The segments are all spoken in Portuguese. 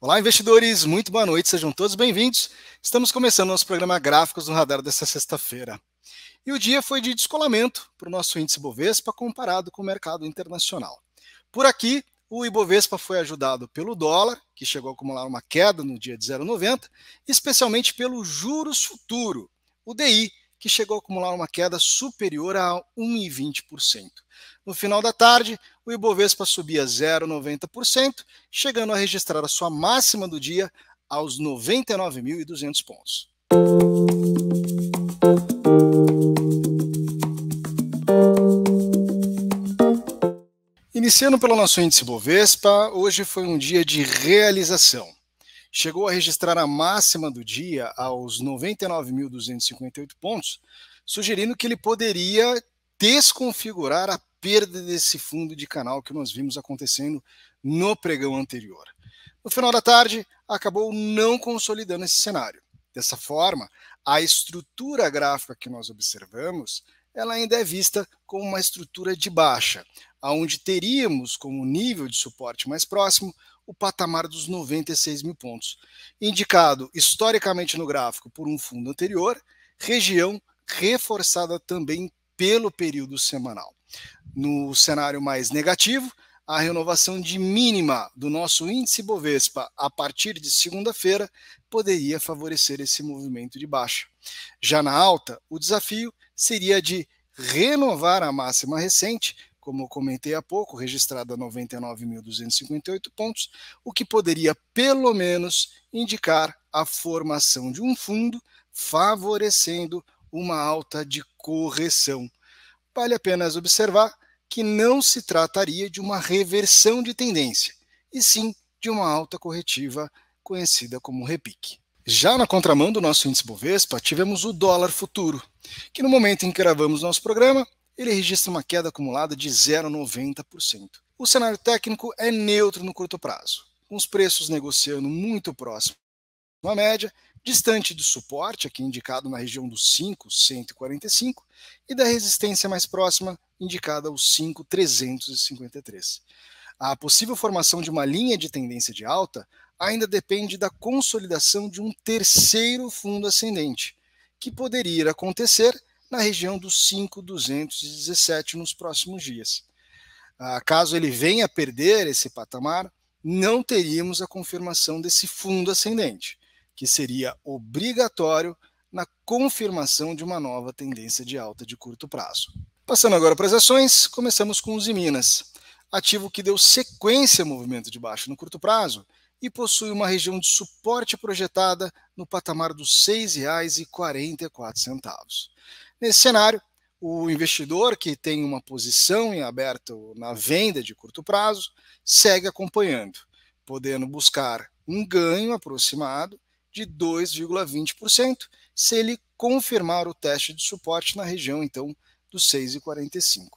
Olá, investidores, muito boa noite, sejam todos bem-vindos. Estamos começando nosso programa Gráficos no Radar desta sexta-feira. E o dia foi de descolamento para o nosso índice Bovespa comparado com o mercado internacional. Por aqui, o Ibovespa foi ajudado pelo dólar, que chegou a acumular uma queda no dia de 0,90, especialmente pelo juros futuro, o DI, que chegou a acumular uma queda superior a 1,20%. No final da tarde, o Ibovespa subia 0,90%, chegando a registrar a sua máxima do dia aos 99.200 pontos. Iniciando pelo nosso índice Bovespa, hoje foi um dia de realização chegou a registrar a máxima do dia aos 99.258 pontos, sugerindo que ele poderia desconfigurar a perda desse fundo de canal que nós vimos acontecendo no pregão anterior. No final da tarde, acabou não consolidando esse cenário. Dessa forma, a estrutura gráfica que nós observamos, ela ainda é vista como uma estrutura de baixa, aonde teríamos como nível de suporte mais próximo o patamar dos 96 mil pontos, indicado historicamente no gráfico por um fundo anterior, região reforçada também pelo período semanal. No cenário mais negativo, a renovação de mínima do nosso índice Bovespa a partir de segunda-feira poderia favorecer esse movimento de baixa. Já na alta, o desafio seria de renovar a máxima recente como eu comentei há pouco, registrado a 99.258 pontos, o que poderia, pelo menos, indicar a formação de um fundo favorecendo uma alta de correção. Vale apenas observar que não se trataria de uma reversão de tendência, e sim de uma alta corretiva conhecida como repique. Já na contramão do nosso índice Bovespa, tivemos o dólar futuro, que no momento em que gravamos nosso programa ele registra uma queda acumulada de 0,90%. O cenário técnico é neutro no curto prazo, com os preços negociando muito próximo à média, distante do suporte, aqui indicado na região dos 5,145, e da resistência mais próxima, indicada aos 5,353. A possível formação de uma linha de tendência de alta ainda depende da consolidação de um terceiro fundo ascendente, que poderia acontecer na região dos 5,217 nos próximos dias. Ah, caso ele venha a perder esse patamar, não teríamos a confirmação desse fundo ascendente, que seria obrigatório na confirmação de uma nova tendência de alta de curto prazo. Passando agora para as ações, começamos com os Minas, ativo que deu sequência ao movimento de baixo no curto prazo e possui uma região de suporte projetada no patamar dos R$ 6,44. Nesse cenário, o investidor que tem uma posição em aberto na venda de curto prazo segue acompanhando, podendo buscar um ganho aproximado de 2,20% se ele confirmar o teste de suporte na região então dos 6,45.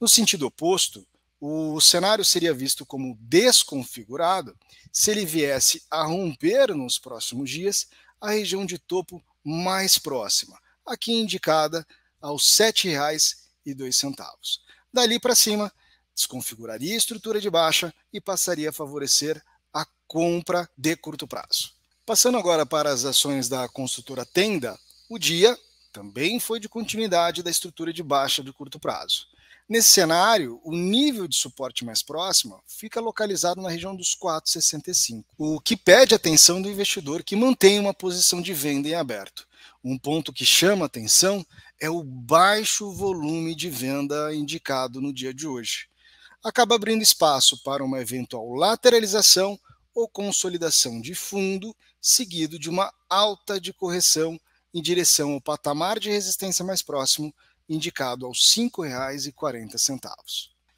No sentido oposto, o cenário seria visto como desconfigurado se ele viesse a romper nos próximos dias a região de topo mais próxima, aqui indicada aos R$ 7,02. Dali para cima, desconfiguraria a estrutura de baixa e passaria a favorecer a compra de curto prazo. Passando agora para as ações da construtora Tenda, o dia também foi de continuidade da estrutura de baixa de curto prazo. Nesse cenário, o nível de suporte mais próximo fica localizado na região dos 4,65, o que pede atenção do investidor que mantém uma posição de venda em aberto um ponto que chama atenção é o baixo volume de venda indicado no dia de hoje. Acaba abrindo espaço para uma eventual lateralização ou consolidação de fundo, seguido de uma alta de correção em direção ao patamar de resistência mais próximo, indicado aos R$ 5,40.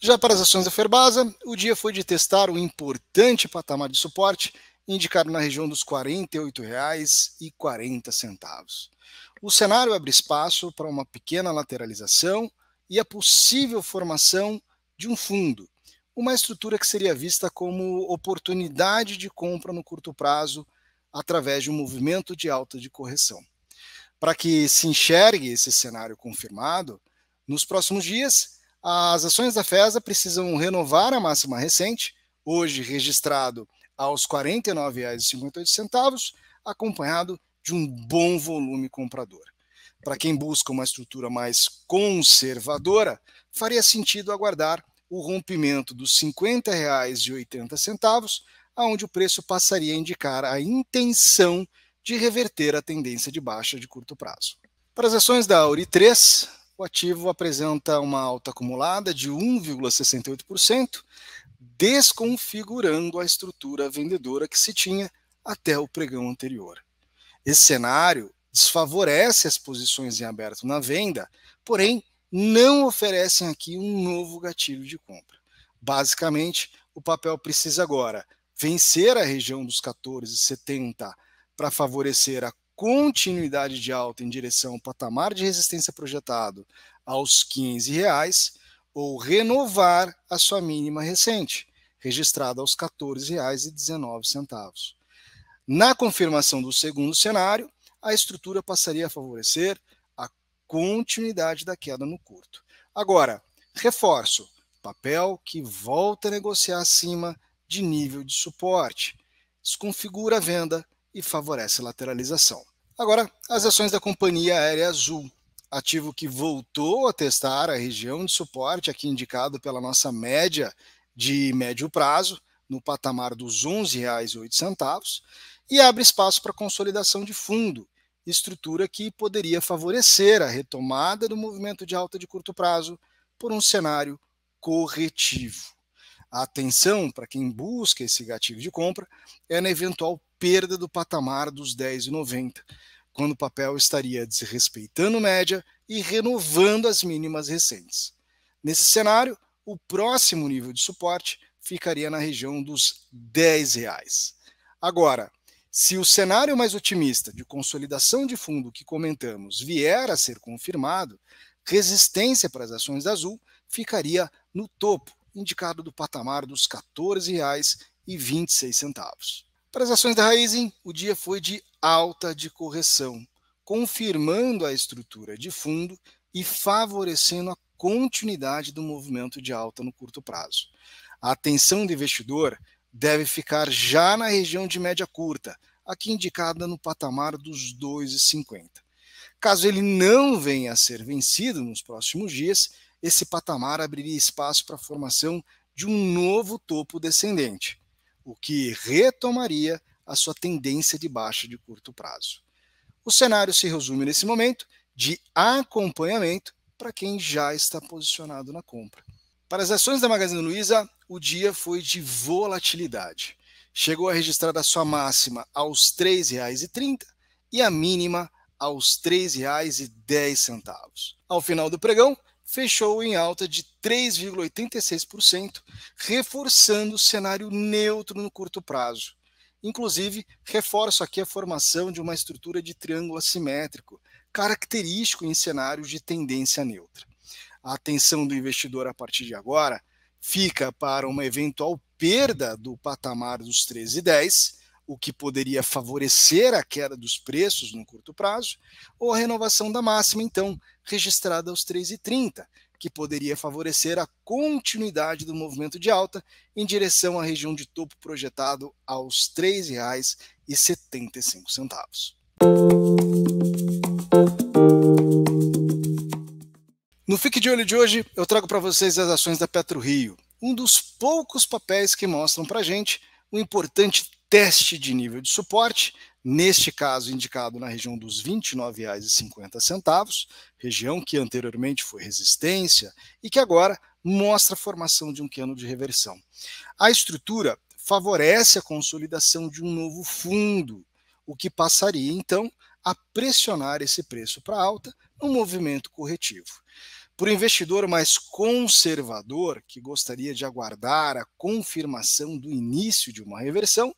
Já para as ações da Ferbasa, o dia foi de testar o importante patamar de suporte indicado na região dos R$ 48,40. O cenário abre espaço para uma pequena lateralização e a possível formação de um fundo, uma estrutura que seria vista como oportunidade de compra no curto prazo através de um movimento de alta de correção. Para que se enxergue esse cenário confirmado, nos próximos dias, as ações da FESA precisam renovar a máxima recente, hoje registrado aos R$ 49,58, acompanhado de um bom volume comprador. Para quem busca uma estrutura mais conservadora, faria sentido aguardar o rompimento dos R$ 50,80, aonde o preço passaria a indicar a intenção de reverter a tendência de baixa de curto prazo. Para as ações da Auri 3, o ativo apresenta uma alta acumulada de 1,68%, desconfigurando a estrutura vendedora que se tinha até o pregão anterior. Esse cenário desfavorece as posições em aberto na venda, porém não oferecem aqui um novo gatilho de compra. Basicamente, o papel precisa agora vencer a região dos 14,70 para favorecer a continuidade de alta em direção ao patamar de resistência projetado aos R$ 15, reais, ou renovar a sua mínima recente, registrado aos R$ 14,19. Na confirmação do segundo cenário, a estrutura passaria a favorecer a continuidade da queda no curto. Agora, reforço, papel que volta a negociar acima de nível de suporte, desconfigura a venda e favorece a lateralização. Agora, as ações da companhia aérea Azul, ativo que voltou a testar a região de suporte aqui indicado pela nossa média de médio prazo, no patamar dos R$ 11,08, e abre espaço para consolidação de fundo, estrutura que poderia favorecer a retomada do movimento de alta de curto prazo por um cenário corretivo. A atenção para quem busca esse gatilho de compra é na eventual perda do patamar dos R$ 10,90, quando o papel estaria desrespeitando média e renovando as mínimas recentes. Nesse cenário, o próximo nível de suporte ficaria na região dos 10 reais. Agora, se o cenário mais otimista de consolidação de fundo que comentamos vier a ser confirmado, resistência para as ações da Azul ficaria no topo, indicado do patamar dos R$ 14,26. Para as ações da Raizen, o dia foi de alta de correção, confirmando a estrutura de fundo e favorecendo a continuidade do movimento de alta no curto prazo. A atenção do investidor deve ficar já na região de média curta, aqui indicada no patamar dos 2,50. Caso ele não venha a ser vencido nos próximos dias, esse patamar abriria espaço para a formação de um novo topo descendente, o que retomaria a sua tendência de baixa de curto prazo. O cenário se resume nesse momento de acompanhamento para quem já está posicionado na compra. Para as ações da Magazine Luiza, o dia foi de volatilidade. Chegou a registrar a sua máxima aos R$ 3,30 e a mínima aos R$ 3,10. Ao final do pregão, fechou em alta de 3,86%, reforçando o cenário neutro no curto prazo. Inclusive, reforço aqui a formação de uma estrutura de triângulo assimétrico, característico em cenários de tendência neutra. A atenção do investidor a partir de agora fica para uma eventual perda do patamar dos 13,10, o que poderia favorecer a queda dos preços no curto prazo, ou a renovação da máxima, então, registrada aos 3,30, que poderia favorecer a continuidade do movimento de alta em direção à região de topo projetado aos R$ 3,75. No Fique de Olho de hoje, eu trago para vocês as ações da PetroRio, um dos poucos papéis que mostram para gente um importante teste de nível de suporte, neste caso indicado na região dos R$ 29,50, região que anteriormente foi resistência e que agora mostra a formação de um cano de reversão. A estrutura favorece a consolidação de um novo fundo, o que passaria então a pressionar esse preço para alta num movimento corretivo. Para o investidor mais conservador, que gostaria de aguardar a confirmação do início de uma reversão,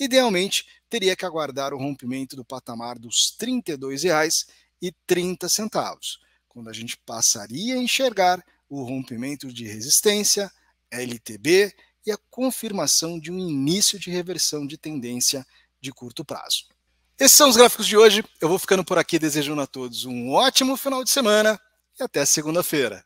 idealmente teria que aguardar o rompimento do patamar dos R$ 32,30, quando a gente passaria a enxergar o rompimento de resistência, LTB e a confirmação de um início de reversão de tendência de curto prazo. Esses são os gráficos de hoje. Eu vou ficando por aqui desejando a todos um ótimo final de semana e até segunda-feira.